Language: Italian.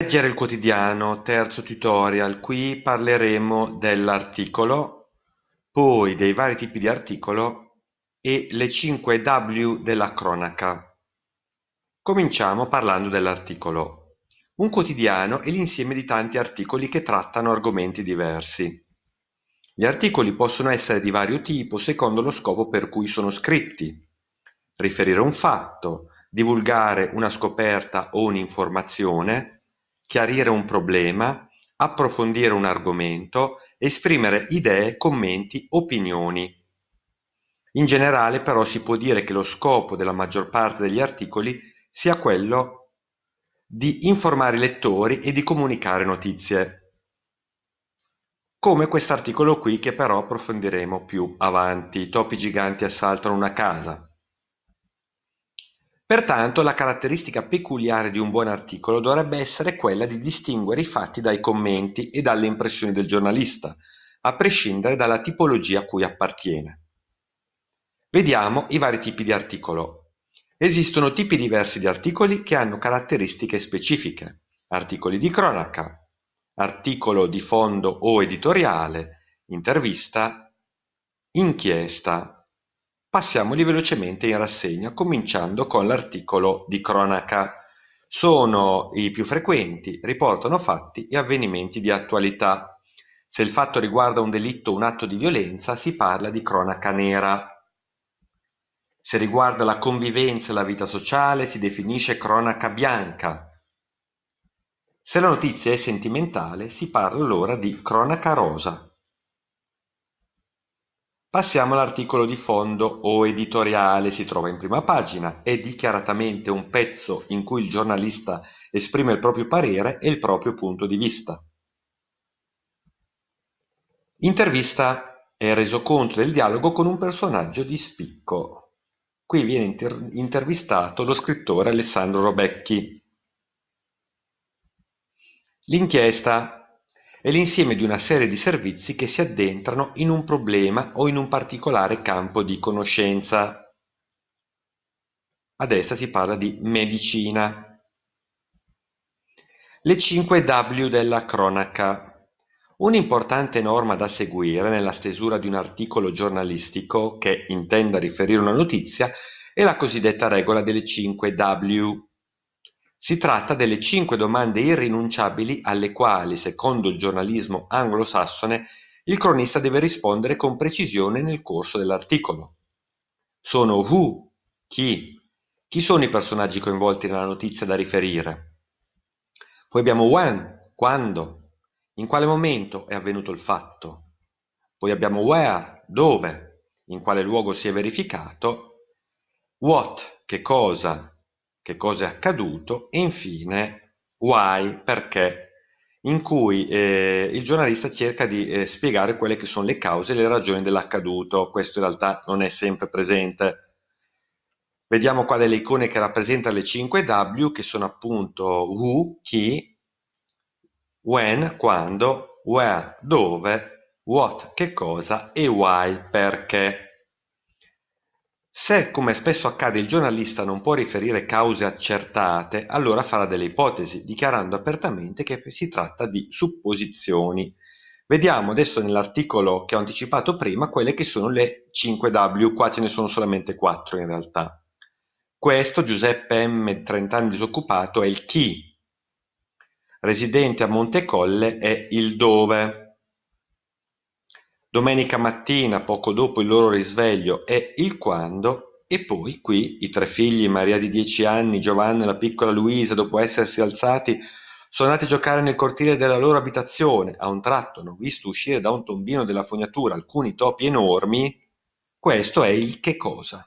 Leggere il quotidiano, terzo tutorial, qui parleremo dell'articolo, poi dei vari tipi di articolo e le 5 W della cronaca. Cominciamo parlando dell'articolo. Un quotidiano è l'insieme di tanti articoli che trattano argomenti diversi. Gli articoli possono essere di vario tipo secondo lo scopo per cui sono scritti. Riferire un fatto, divulgare una scoperta o un'informazione, chiarire un problema, approfondire un argomento, esprimere idee, commenti, opinioni. In generale però si può dire che lo scopo della maggior parte degli articoli sia quello di informare i lettori e di comunicare notizie, come quest'articolo qui che però approfondiremo più avanti. topi giganti assaltano una casa. Pertanto la caratteristica peculiare di un buon articolo dovrebbe essere quella di distinguere i fatti dai commenti e dalle impressioni del giornalista, a prescindere dalla tipologia a cui appartiene. Vediamo i vari tipi di articolo. Esistono tipi diversi di articoli che hanno caratteristiche specifiche. Articoli di cronaca, articolo di fondo o editoriale, intervista, inchiesta, Passiamoli velocemente in rassegna cominciando con l'articolo di cronaca. Sono i più frequenti, riportano fatti e avvenimenti di attualità. Se il fatto riguarda un delitto o un atto di violenza si parla di cronaca nera. Se riguarda la convivenza e la vita sociale si definisce cronaca bianca. Se la notizia è sentimentale si parla allora di cronaca rosa. Passiamo all'articolo di fondo o editoriale, si trova in prima pagina, è dichiaratamente un pezzo in cui il giornalista esprime il proprio parere e il proprio punto di vista. Intervista e resoconto del dialogo con un personaggio di spicco. Qui viene inter- intervistato lo scrittore Alessandro Robecchi. L'inchiesta è l'insieme di una serie di servizi che si addentrano in un problema o in un particolare campo di conoscenza. A destra si parla di medicina. Le 5 W della cronaca. Un'importante norma da seguire nella stesura di un articolo giornalistico che intenda riferire una notizia è la cosiddetta regola delle 5 W. Si tratta delle cinque domande irrinunciabili alle quali, secondo il giornalismo anglosassone, il cronista deve rispondere con precisione nel corso dell'articolo. Sono who? Chi? Chi sono i personaggi coinvolti nella notizia da riferire? Poi abbiamo when, quando, in quale momento è avvenuto il fatto. Poi abbiamo where, dove, in quale luogo si è verificato. What, che cosa, che cosa è accaduto e infine why, perché, in cui eh, il giornalista cerca di eh, spiegare quelle che sono le cause e le ragioni dell'accaduto. Questo in realtà non è sempre presente. Vediamo qua delle icone che rappresentano le 5 W, che sono appunto who, chi, when, quando, where, dove, what, che cosa e why, perché. Se, come spesso accade, il giornalista non può riferire cause accertate, allora farà delle ipotesi, dichiarando apertamente che si tratta di supposizioni. Vediamo adesso nell'articolo che ho anticipato prima quelle che sono le 5W, qua ce ne sono solamente 4 in realtà. Questo, Giuseppe M, 30 anni disoccupato, è il chi, residente a Montecolle, è il dove. Domenica mattina, poco dopo il loro risveglio, è il quando, e poi qui i tre figli, Maria di dieci anni, Giovanna e la piccola Luisa, dopo essersi alzati, sono andati a giocare nel cortile della loro abitazione. A un tratto hanno visto uscire da un tombino della fognatura alcuni topi enormi. Questo è il che cosa.